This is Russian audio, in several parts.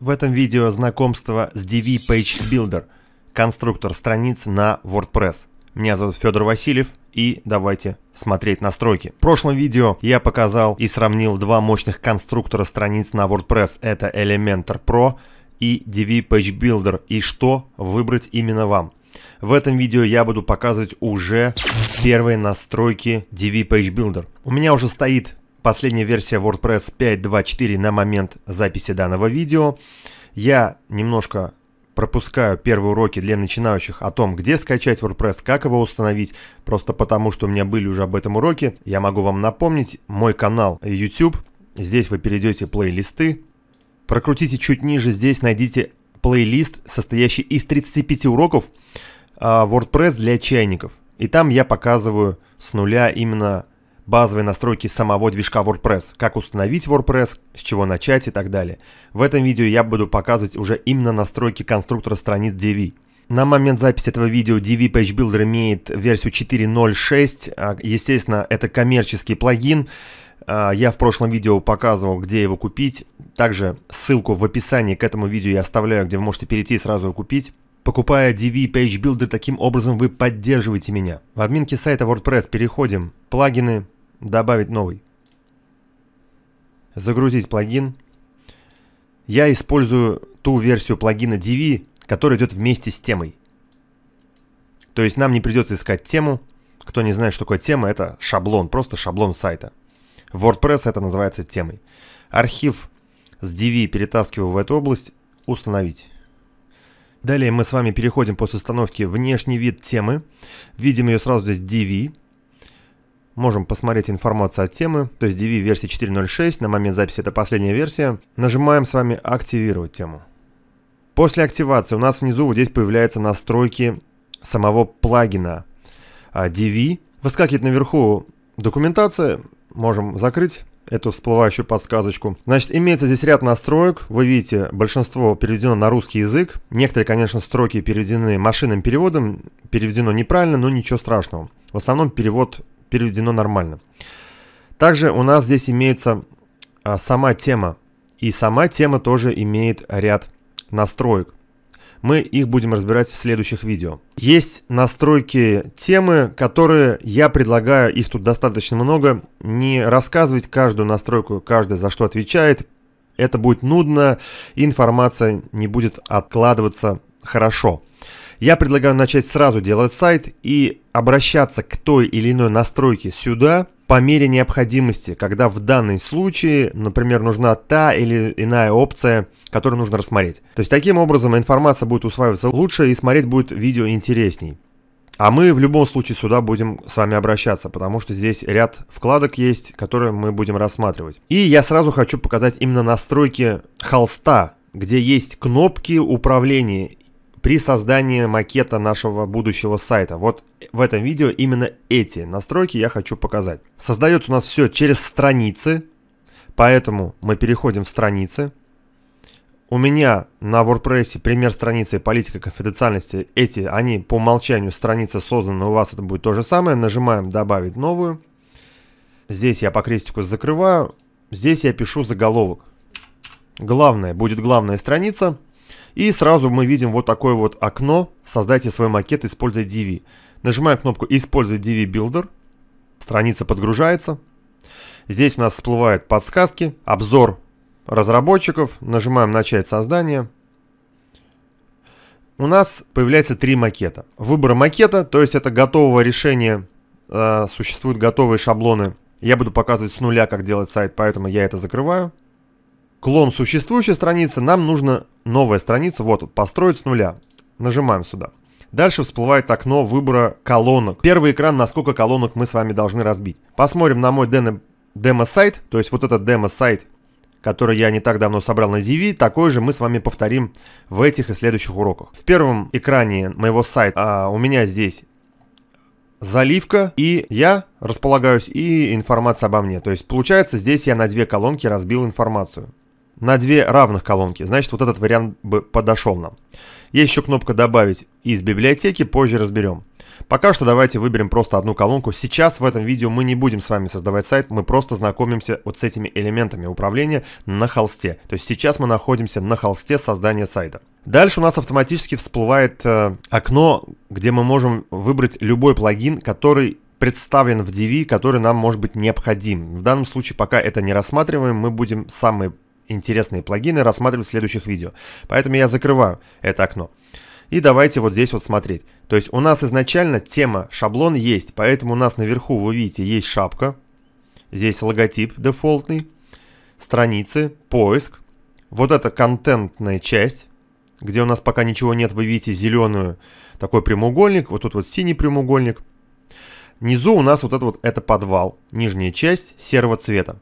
В этом видео знакомство с DV Page Builder, конструктор страниц на WordPress. Меня зовут Федор Васильев и давайте смотреть настройки. В прошлом видео я показал и сравнил два мощных конструктора страниц на WordPress. Это Elementor Pro и DV Page Builder и что выбрать именно вам. В этом видео я буду показывать уже первые настройки DV Page Builder. У меня уже стоит последняя версия WordPress 5.2.4 на момент записи данного видео. Я немножко пропускаю первые уроки для начинающих о том, где скачать WordPress, как его установить, просто потому что у меня были уже об этом уроки. Я могу вам напомнить мой канал YouTube. Здесь вы перейдете плейлисты. Прокрутите чуть ниже, здесь найдите плейлист, состоящий из 35 уроков а, WordPress для чайников. И там я показываю с нуля именно базовые настройки самого движка WordPress, как установить WordPress, с чего начать и так далее. В этом видео я буду показывать уже именно настройки конструктора страниц DV. На момент записи этого видео DV Page Builder имеет версию 4.0.6. А, естественно, это коммерческий плагин. А, я в прошлом видео показывал, где его купить. Также ссылку в описании к этому видео я оставляю, где вы можете перейти и сразу его купить. Покупая DV Page Builder, таким образом вы поддерживаете меня. В админке сайта WordPress переходим «Плагины», Добавить новый. Загрузить плагин. Я использую ту версию плагина DV, которая идет вместе с темой. То есть нам не придется искать тему. Кто не знает, что такое тема, это шаблон, просто шаблон сайта. В WordPress это называется темой. Архив с DV перетаскиваю в эту область. Установить. Далее мы с вами переходим после установки внешний вид темы. Видим ее сразу здесь DV. Можем посмотреть информацию от темы, то есть DV версии 4.06, на момент записи это последняя версия. Нажимаем с вами «Активировать тему». После активации у нас внизу вот здесь появляются настройки самого плагина DV. А, Выскакивает наверху документация, можем закрыть эту всплывающую подсказочку. Значит, имеется здесь ряд настроек. Вы видите, большинство переведено на русский язык. Некоторые, конечно, строки переведены машинным переводом. Переведено неправильно, но ничего страшного. В основном перевод переведено нормально. Также у нас здесь имеется а, сама тема. И сама тема тоже имеет ряд настроек. Мы их будем разбирать в следующих видео. Есть настройки темы, которые я предлагаю, их тут достаточно много, не рассказывать каждую настройку, каждый за что отвечает. Это будет нудно, информация не будет откладываться хорошо. Хорошо. Я предлагаю начать сразу делать сайт и обращаться к той или иной настройке сюда по мере необходимости, когда в данный случае, например, нужна та или иная опция, которую нужно рассмотреть. То есть таким образом информация будет усваиваться лучше и смотреть будет видео интересней. А мы в любом случае сюда будем с вами обращаться, потому что здесь ряд вкладок есть, которые мы будем рассматривать. И я сразу хочу показать именно настройки холста, где есть кнопки управления при создании макета нашего будущего сайта. Вот в этом видео именно эти настройки я хочу показать. Создается у нас все через страницы, поэтому мы переходим в страницы. У меня на WordPress пример страницы политика конфиденциальности. Эти, они по умолчанию страницы созданы, у вас это будет то же самое. Нажимаем добавить новую. Здесь я по крестику закрываю. Здесь я пишу заголовок. Главное, будет главная страница. И сразу мы видим вот такое вот окно «Создайте свой макет, используя DV». Нажимаем кнопку Использовать DV Builder». Страница подгружается. Здесь у нас всплывают подсказки, обзор разработчиков. Нажимаем «Начать создание». У нас появляется три макета. Выбор макета, то есть это готового решения, э, существуют готовые шаблоны. Я буду показывать с нуля, как делать сайт, поэтому я это закрываю клон существующей страницы, нам нужно новая страница, вот, построить с нуля. Нажимаем сюда. Дальше всплывает окно выбора колонок. Первый экран, насколько колонок мы с вами должны разбить. Посмотрим на мой демо-сайт, то есть вот этот демо-сайт, который я не так давно собрал на ZV, такой же мы с вами повторим в этих и следующих уроках. В первом экране моего сайта а, у меня здесь заливка, и я располагаюсь, и информация обо мне. То есть, получается, здесь я на две колонки разбил информацию на две равных колонки, значит вот этот вариант бы подошел нам. Есть еще кнопка «Добавить» из библиотеки, позже разберем. Пока что давайте выберем просто одну колонку. Сейчас в этом видео мы не будем с вами создавать сайт, мы просто знакомимся вот с этими элементами управления на холсте. То есть сейчас мы находимся на холсте создания сайта. Дальше у нас автоматически всплывает э, окно, где мы можем выбрать любой плагин, который представлен в DV, который нам может быть необходим. В данном случае пока это не рассматриваем, мы будем самые интересные плагины рассматривать в следующих видео. Поэтому я закрываю это окно. И давайте вот здесь вот смотреть. То есть у нас изначально тема шаблон есть, поэтому у нас наверху, вы видите, есть шапка. Здесь логотип дефолтный, страницы, поиск. Вот эта контентная часть, где у нас пока ничего нет, вы видите зеленую такой прямоугольник, вот тут вот синий прямоугольник. Внизу у нас вот это вот это подвал, нижняя часть серого цвета.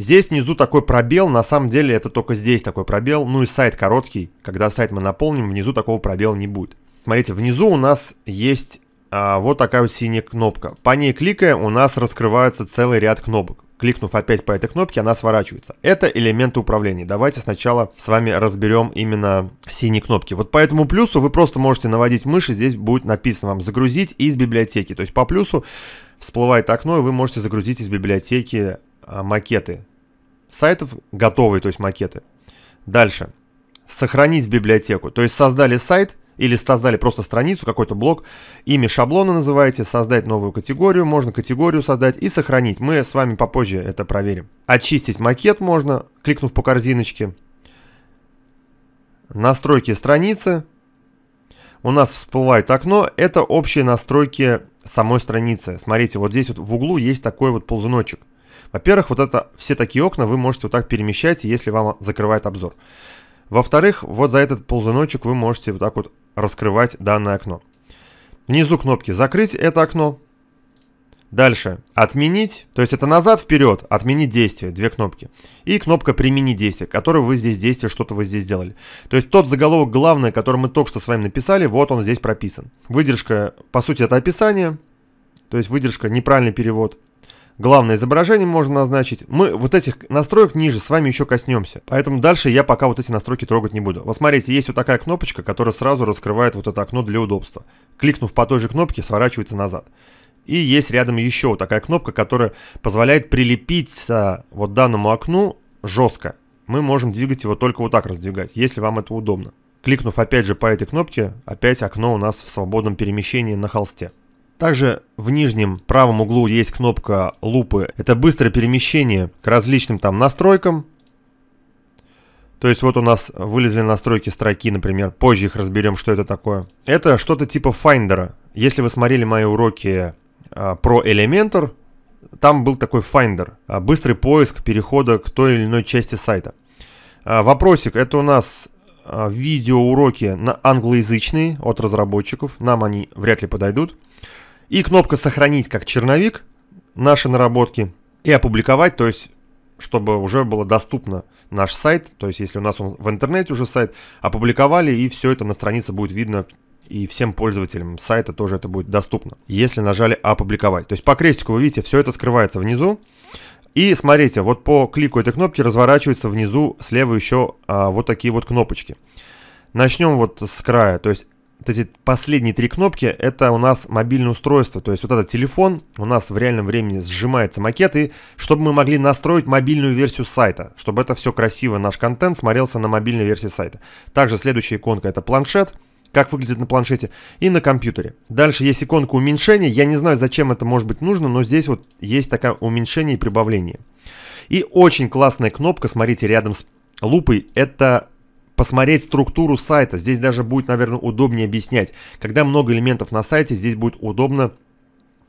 Здесь внизу такой пробел, на самом деле это только здесь такой пробел, ну и сайт короткий, когда сайт мы наполним, внизу такого пробела не будет. Смотрите, внизу у нас есть а, вот такая вот синяя кнопка. По ней кликая, у нас раскрывается целый ряд кнопок. Кликнув опять по этой кнопке, она сворачивается. Это элементы управления. Давайте сначала с вами разберем именно синие кнопки. Вот по этому плюсу вы просто можете наводить мыши, здесь будет написано вам «загрузить из библиотеки». То есть по плюсу всплывает окно, и вы можете загрузить из библиотеки а, макеты сайтов готовые, то есть макеты. Дальше. Сохранить библиотеку. То есть создали сайт или создали просто страницу, какой-то блок, имя шаблона называете, создать новую категорию, можно категорию создать и сохранить. Мы с вами попозже это проверим. Очистить макет можно, кликнув по корзиночке. Настройки страницы. У нас всплывает окно, это общие настройки самой страницы. Смотрите, вот здесь вот в углу есть такой вот ползуночек. Во-первых, вот это все такие окна вы можете вот так перемещать, если вам закрывает обзор. Во-вторых, вот за этот ползуночек вы можете вот так вот раскрывать данное окно. Внизу кнопки «Закрыть это окно». Дальше «Отменить», то есть это назад-вперед, «Отменить действие», две кнопки. И кнопка «Применить действие», которое вы здесь действие, что-то вы здесь сделали. То есть тот заголовок главный, который мы только что с вами написали, вот он здесь прописан. Выдержка, по сути, это описание, то есть выдержка, неправильный перевод – главное изображение можно назначить. Мы вот этих настроек ниже с вами еще коснемся. Поэтому дальше я пока вот эти настройки трогать не буду. Вот смотрите, есть вот такая кнопочка, которая сразу раскрывает вот это окно для удобства. Кликнув по той же кнопке, сворачивается назад. И есть рядом еще вот такая кнопка, которая позволяет прилепиться вот данному окну жестко. Мы можем двигать его только вот так раздвигать, если вам это удобно. Кликнув опять же по этой кнопке, опять окно у нас в свободном перемещении на холсте. Также в нижнем правом углу есть кнопка лупы. Это быстрое перемещение к различным там настройкам. То есть вот у нас вылезли настройки строки, например. Позже их разберем, что это такое. Это что-то типа Finder. Если вы смотрели мои уроки а, про Elementor, там был такой Finder. А, быстрый поиск перехода к той или иной части сайта. А, вопросик. Это у нас а, видеоуроки на англоязычные от разработчиков. Нам они вряд ли подойдут. И кнопка «Сохранить как черновик» наши наработки и опубликовать, то есть чтобы уже было доступно наш сайт, то есть если у нас он в интернете уже сайт, опубликовали, и все это на странице будет видно и всем пользователям сайта тоже это будет доступно, если нажали «Опубликовать». То есть по крестику вы видите, все это скрывается внизу. И смотрите, вот по клику этой кнопки разворачивается внизу слева еще а, вот такие вот кнопочки. Начнем вот с края, то есть вот эти последние три кнопки, это у нас мобильное устройство. То есть вот этот телефон у нас в реальном времени сжимается макет, и чтобы мы могли настроить мобильную версию сайта, чтобы это все красиво, наш контент смотрелся на мобильной версии сайта. Также следующая иконка это планшет, как выглядит на планшете и на компьютере. Дальше есть иконка уменьшения. Я не знаю, зачем это может быть нужно, но здесь вот есть такая уменьшение и прибавление. И очень классная кнопка, смотрите, рядом с лупой, это посмотреть структуру сайта. Здесь даже будет, наверное, удобнее объяснять. Когда много элементов на сайте, здесь будет удобно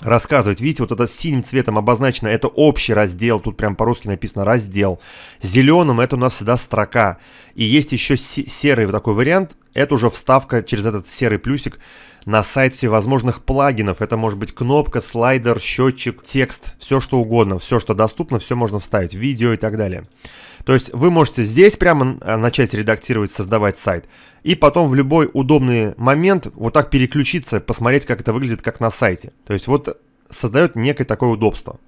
рассказывать. Видите, вот это синим цветом обозначено, это общий раздел, тут прям по-русски написано раздел. Зеленым это у нас всегда строка. И есть еще серый вот такой вариант, это уже вставка через этот серый плюсик на сайт всевозможных плагинов. Это может быть кнопка, слайдер, счетчик, текст, все что угодно, все что доступно, все можно вставить, видео и так далее. То есть вы можете здесь прямо а, начать редактировать, создавать сайт, и потом в любой удобный момент вот так переключиться, посмотреть, как это выглядит, как на сайте. То есть вот создает некое такое удобство.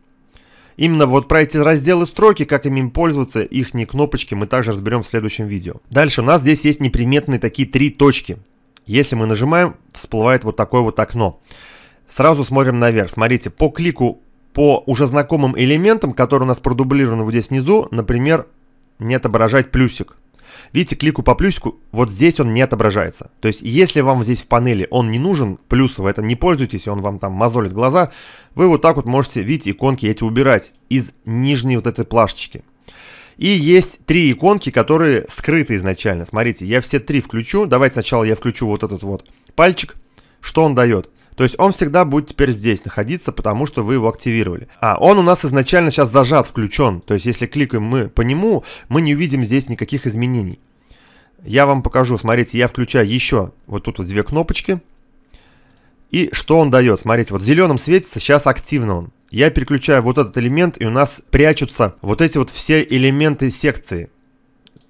Именно вот про эти разделы строки, как ими пользоваться, их не кнопочки, мы также разберем в следующем видео. Дальше у нас здесь есть неприметные такие три точки. Если мы нажимаем, всплывает вот такое вот окно. Сразу смотрим наверх. Смотрите, по клику по уже знакомым элементам, которые у нас продублированы вот здесь внизу, например, не отображать плюсик. Видите, клику по плюсику, вот здесь он не отображается. То есть, если вам здесь в панели он не нужен, плюс плюсовый, это не пользуйтесь, он вам там мозолит глаза, вы вот так вот можете, видите, иконки эти убирать из нижней вот этой плашечки. И есть три иконки, которые скрыты изначально. Смотрите, я все три включу. Давайте сначала я включу вот этот вот пальчик. Что он дает? То есть он всегда будет теперь здесь находиться, потому что вы его активировали. А, он у нас изначально сейчас зажат, включен. То есть если кликаем мы по нему, мы не увидим здесь никаких изменений. Я вам покажу, смотрите, я включаю еще вот тут вот две кнопочки. И что он дает? Смотрите, вот в зеленом светится, сейчас активно он. Я переключаю вот этот элемент, и у нас прячутся вот эти вот все элементы секции.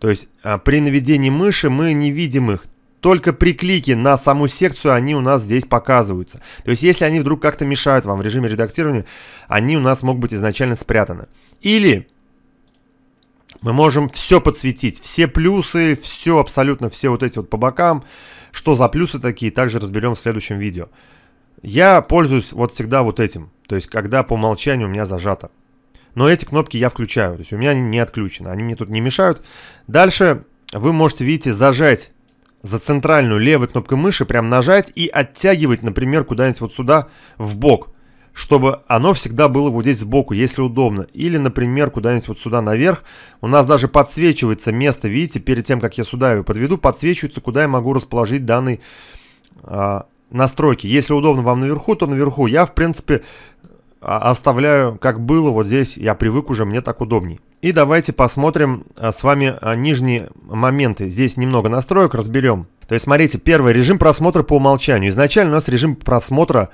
То есть а, при наведении мыши мы не видим их. Только при клике на саму секцию они у нас здесь показываются. То есть, если они вдруг как-то мешают вам в режиме редактирования, они у нас могут быть изначально спрятаны. Или мы можем все подсветить, все плюсы, все абсолютно, все вот эти вот по бокам. Что за плюсы такие, также разберем в следующем видео. Я пользуюсь вот всегда вот этим, то есть когда по умолчанию у меня зажато. Но эти кнопки я включаю, то есть у меня они не отключены, они мне тут не мешают. Дальше вы можете, видите, зажать за центральную левой кнопкой мыши прям нажать и оттягивать, например, куда-нибудь вот сюда в бок, чтобы оно всегда было вот здесь сбоку, если удобно. Или, например, куда-нибудь вот сюда наверх. У нас даже подсвечивается место, видите, перед тем, как я сюда его подведу, подсвечивается, куда я могу расположить данный а, настройки. Если удобно вам наверху, то наверху. Я, в принципе, а, оставляю как было, вот здесь я привык уже, мне так удобней. И давайте посмотрим а, с вами а, нижние моменты. Здесь немного настроек разберем. То есть смотрите, первый режим просмотра по умолчанию. Изначально у нас режим просмотра,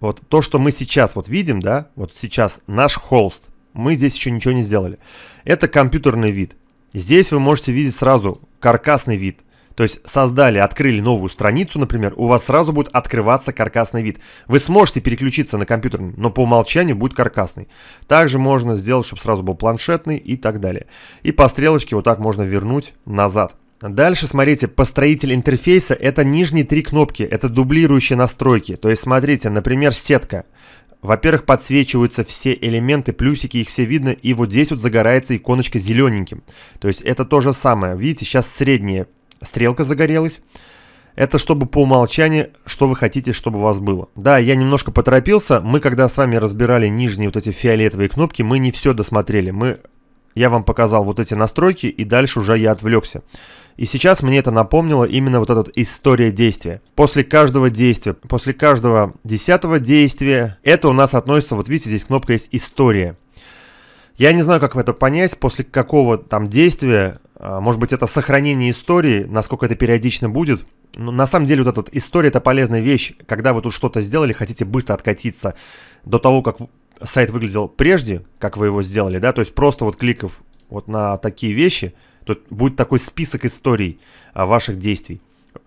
вот то, что мы сейчас вот видим, да, вот сейчас наш холст. Мы здесь еще ничего не сделали. Это компьютерный вид. Здесь вы можете видеть сразу каркасный вид. То есть создали, открыли новую страницу, например, у вас сразу будет открываться каркасный вид. Вы сможете переключиться на компьютерный, но по умолчанию будет каркасный. Также можно сделать, чтобы сразу был планшетный и так далее. И по стрелочке вот так можно вернуть назад. Дальше смотрите, построитель интерфейса это нижние три кнопки, это дублирующие настройки. То есть смотрите, например, сетка. Во-первых, подсвечиваются все элементы, плюсики, их все видно, и вот здесь вот загорается иконочка зелененьким. То есть это то же самое. Видите, сейчас среднее стрелка загорелась. Это чтобы по умолчанию, что вы хотите, чтобы у вас было. Да, я немножко поторопился. Мы, когда с вами разбирали нижние вот эти фиолетовые кнопки, мы не все досмотрели. Мы... Я вам показал вот эти настройки, и дальше уже я отвлекся. И сейчас мне это напомнило именно вот эта история действия. После каждого действия, после каждого десятого действия, это у нас относится, вот видите, здесь кнопка есть «История». Я не знаю, как это понять, после какого там действия а, может быть, это сохранение истории, насколько это периодично будет. Но на самом деле вот эта история – это полезная вещь. Когда вы тут что-то сделали, хотите быстро откатиться до того, как сайт выглядел прежде, как вы его сделали, да, то есть просто вот кликов вот на такие вещи, тут будет такой список историй а, ваших действий.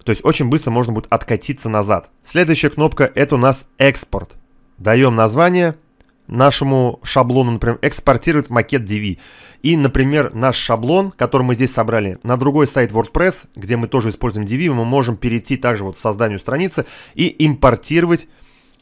То есть очень быстро можно будет откатиться назад. Следующая кнопка – это у нас экспорт. Даем название – нашему шаблону, например, экспортировать макет DV. И, например, наш шаблон, который мы здесь собрали, на другой сайт WordPress, где мы тоже используем DV, мы можем перейти также вот к созданию страницы и импортировать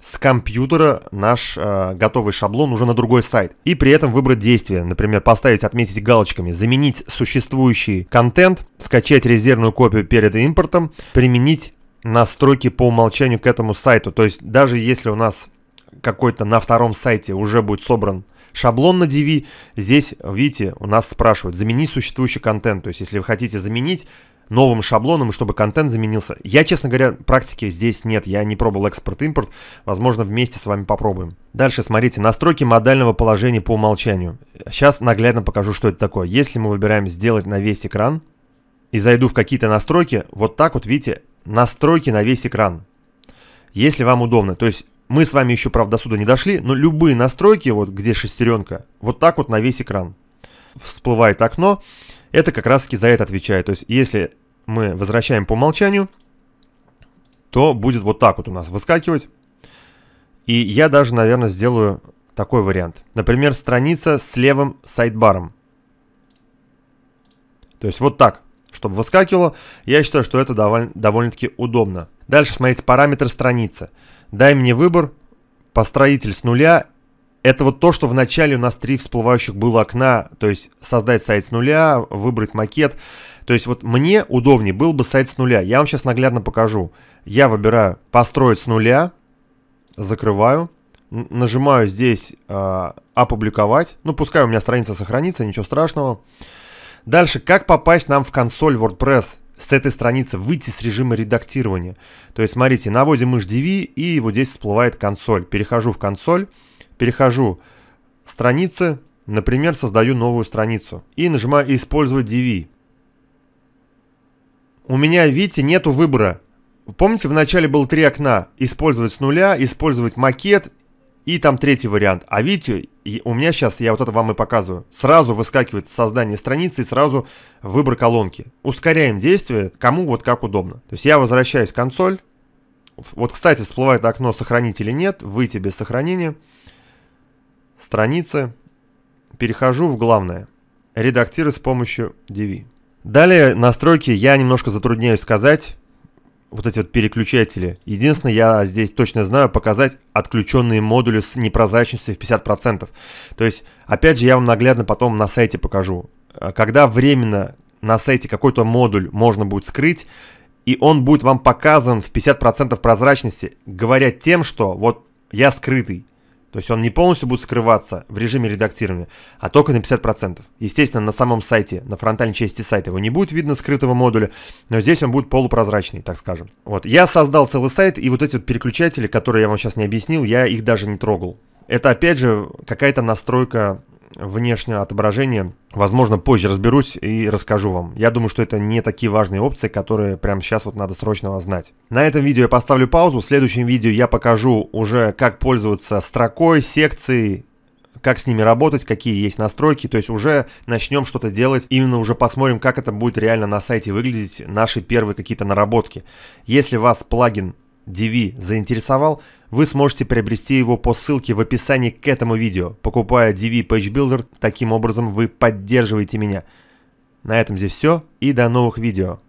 с компьютера наш э, готовый шаблон уже на другой сайт. И при этом выбрать действие. Например, поставить, отметить галочками, заменить существующий контент, скачать резервную копию перед импортом, применить настройки по умолчанию к этому сайту. То есть даже если у нас какой-то на втором сайте уже будет собран шаблон на DV, здесь, видите, у нас спрашивают, замени существующий контент. То есть, если вы хотите заменить новым шаблоном, чтобы контент заменился. Я, честно говоря, практики здесь нет. Я не пробовал экспорт-импорт. Возможно, вместе с вами попробуем. Дальше смотрите. Настройки модального положения по умолчанию. Сейчас наглядно покажу, что это такое. Если мы выбираем «Сделать на весь экран» и зайду в какие-то настройки, вот так вот, видите, настройки на весь экран. Если вам удобно. То есть мы с вами еще, правда, сюда не дошли, но любые настройки, вот где шестеренка, вот так вот на весь экран всплывает окно. Это как раз-таки за это отвечает. То есть, если мы возвращаем по умолчанию, то будет вот так вот у нас выскакивать. И я даже, наверное, сделаю такой вариант. Например, страница с левым сайдбаром. То есть вот так, чтобы выскакивало. Я считаю, что это довольно-таки удобно. Дальше смотрите параметр страницы. Дай мне выбор, построитель с нуля. Это вот то, что в начале у нас три всплывающих было окна, то есть создать сайт с нуля, выбрать макет. То есть вот мне удобнее был бы сайт с нуля. Я вам сейчас наглядно покажу. Я выбираю построить с нуля, закрываю, нажимаю здесь э, опубликовать. Ну, пускай у меня страница сохранится, ничего страшного. Дальше, как попасть нам в консоль WordPress? с этой страницы выйти с режима редактирования. То есть, смотрите, наводим HDV, и вот здесь всплывает консоль. Перехожу в консоль, перехожу в страницы, например, создаю новую страницу. И нажимаю «Использовать DV». У меня, видите, нету выбора. Помните, в начале было три окна. Использовать с нуля, использовать макет и там третий вариант. А видите, у меня сейчас, я вот это вам и показываю, сразу выскакивает создание страницы и сразу выбор колонки. Ускоряем действие, кому вот как удобно. То есть я возвращаюсь в консоль. Вот, кстати, всплывает окно «Сохранить или нет», «Выйти без сохранения», «Страницы», перехожу в главное. Редактирую с помощью DV. Далее настройки я немножко затрудняюсь сказать, вот эти вот переключатели. Единственное, я здесь точно знаю показать отключенные модули с непрозрачностью в 50%. То есть, опять же, я вам наглядно потом на сайте покажу. А, когда временно на сайте какой-то модуль можно будет скрыть, и он будет вам показан в 50% прозрачности, говоря тем, что вот я скрытый. То есть он не полностью будет скрываться в режиме редактирования, а только на 50%. Естественно, на самом сайте, на фронтальной части сайта его не будет видно скрытого модуля, но здесь он будет полупрозрачный, так скажем. Вот, я создал целый сайт, и вот эти вот переключатели, которые я вам сейчас не объяснил, я их даже не трогал. Это опять же какая-то настройка внешнее отображение. Возможно, позже разберусь и расскажу вам. Я думаю, что это не такие важные опции, которые прямо сейчас вот надо срочно знать. На этом видео я поставлю паузу. В следующем видео я покажу уже, как пользоваться строкой, секцией, как с ними работать, какие есть настройки. То есть уже начнем что-то делать. Именно уже посмотрим, как это будет реально на сайте выглядеть, наши первые какие-то наработки. Если вас плагин DV заинтересовал, вы сможете приобрести его по ссылке в описании к этому видео. Покупая DV Page Builder, таким образом вы поддерживаете меня. На этом здесь все и до новых видео.